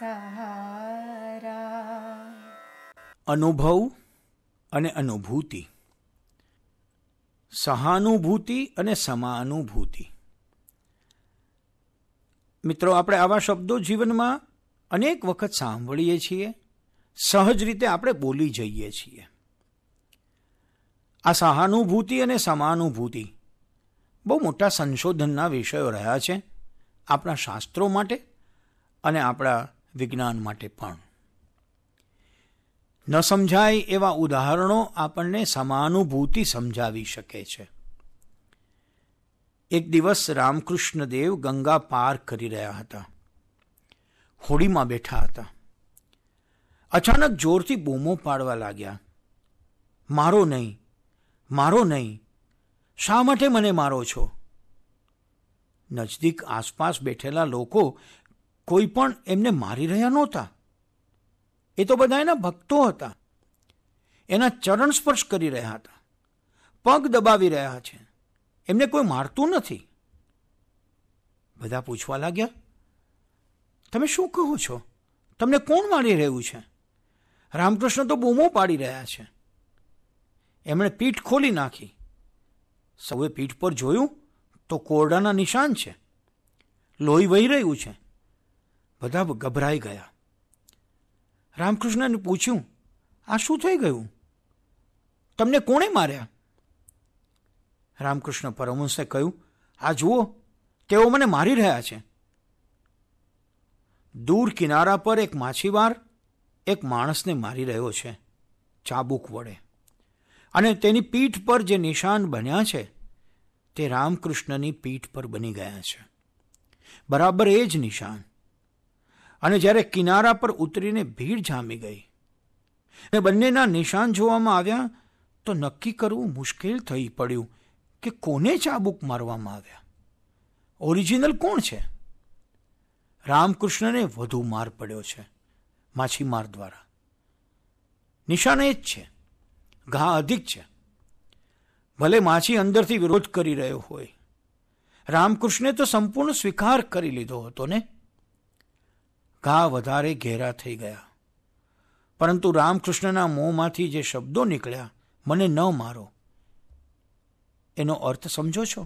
સહારા અનુભવ અને અનુભૂતિ સહાનુભૂતિ અને સમાનુભૂતિ મિત્રો આપણે આવા શબ્દો જીવનમાં અનેક વખત સાંભળીએ છીએ સહજ રીતે આપણે બોલી જઈએ છીએ આ સહાનુભૂતિ અને સમાનુભૂતિ બહુ મોટા સંશોધનના વિષયો રહ્યા છે આપણા શાસ્ત્રો માટે અને આપણા વિજ્ઞાન માટે પણ ન સમજાય એવા ઉદાહરણો આપણને સમાનુભૂતિ સમજાવી શકે છે એક દિવસ રામકૃષ્ણદેવ ગંગા પાર કરી રહ્યા હતા હોડીમાં બેઠા હતા અચાનક જોરથી બૂમો પાડવા લાગ્યા મારો નહીં મારો નહીં શા માટે મને મારો છો નજદીક આસપાસ બેઠેલા લોકો કોઈ પણ એમને મારી રહ્યા નહોતા એ તો બધા એના ભક્તો હતા એના ચરણ સ્પર્શ કરી રહ્યા હતા પગ દબાવી રહ્યા છે એમને કોઈ મારતું નથી બધા પૂછવા લાગ્યા તમે શું કહો છો તમને કોણ મારી રહ્યું છે રામકૃષ્ણ તો બૂમો પાડી રહ્યા છે એમણે પીઠ ખોલી નાખી સૌએ પીઠ પર જોયું તો કોરડાના નિશાન છે લોહી વહી રહ્યું છે બધા ગભરાઈ ગયા રામકૃષ્ણને પૂછ્યું આ શું થઈ ગયું તમને કોણે માર્યા રામકૃષ્ણ પરમહંસે કહ્યું આ જુઓ તેઓ મને મારી રહ્યા છે દૂર કિનારા પર એક માછીમાર એક માણસને મારી રહ્યો છે ચાબુક વડે અને તેની પીઠ પર જે નિશાન બન્યા છે તે રામકૃષ્ણની પીઠ પર બની ગયા છે બરાબર એ જ નિશાન અને જ્યારે કિનારા પર ઉતરીને ભીડ જામી ગઈ ને બંનેના નિશાન જોવામાં આવ્યા તો નક્કી કરવું મુશ્કેલ થઈ પડ્યું કે કોને ચાબુક મારવામાં આવ્યા ઓરિજિનલ કોણ છે રામકૃષ્ણને વધુ માર પડ્યો છે માછીમાર દ્વારા નિશાન એ જ છે ઘા અધિક છે ભલે માછી અંદરથી વિરોધ કરી રહ્યો હોય રામકૃષ્ણે તો સંપૂર્ણ સ્વીકાર કરી લીધો હતો ને ઘા વધારે ઘેરા થઈ ગયા પરંતુ રામકૃષ્ણના મોંમાંથી જે શબ્દો નીકળ્યા મને ન મારો એનો અર્થ સમજો છો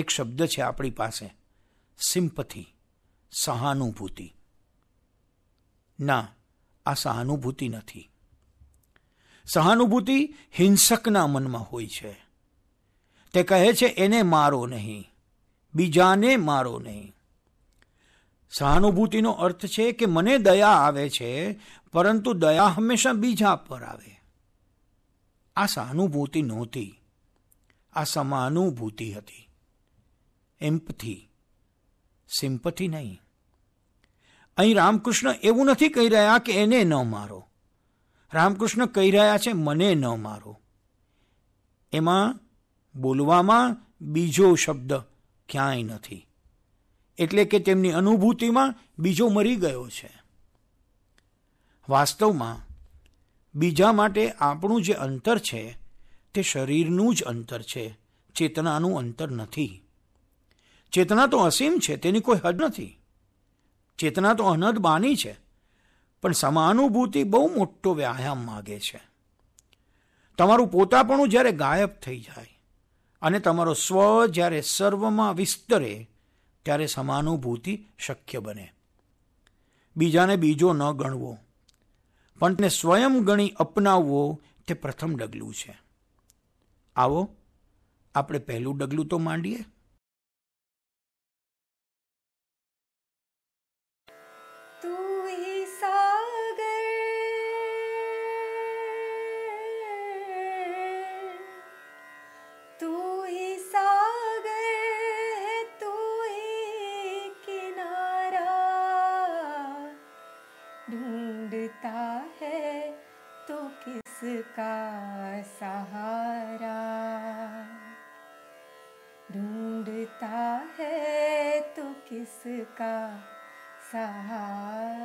એક શબ્દ છે આપણી પાસે સિમ્પથી સહાનુભૂતિ ના આ સહાનુભૂતિ નથી સહાનુભૂતિ હિંસકના મનમાં હોય છે તે કહે છે એને મારો નહીં બીજાને મારો નહીં સહાનુભૂતિનો અર્થ છે કે મને દયા આવે છે પરંતુ દયા હંમેશા બીજા પર આવે આ સહાનુભૂતિ નહોતી આ સમાનુભૂતિ હતી એમ્પથી સિમ્પથી નહીં અહીં રામકૃષ્ણ એવું નથી કહી રહ્યા કે એને ન મારો રામકૃષ્ણ કહી રહ્યા છે મને ન મારો એમાં બોલવામાં બીજો શબ્દ ક્યાંય નથી એટલે કે તેમની અનુભૂતિમાં બીજો મરી ગયો છે વાસ્તવમાં બીજા માટે આપણું જે અંતર છે તે શરીરનું જ અંતર છે ચેતનાનું અંતર નથી ચેતના તો અસીમ છે તેની કોઈ હદ નથી ચેતના તો અનદ બાની છે પણ સમાનુભૂતિ બહુ મોટો વ્યાયામ માગે છે તમારું પોતાપણું જ્યારે ગાયબ થઈ જાય અને તમારો સ્વ જ્યારે સર્વમાં વિસ્તરે ત્યારે સમાનુભૂતિ શક્ય બને બીજાને બીજો ન ગણવો પણ તેને સ્વયં ગણી અપનાવવો તે પ્રથમ ડગલું છે આવો આપણે પહેલું ડગલું તો માંડીએ इसका सहारा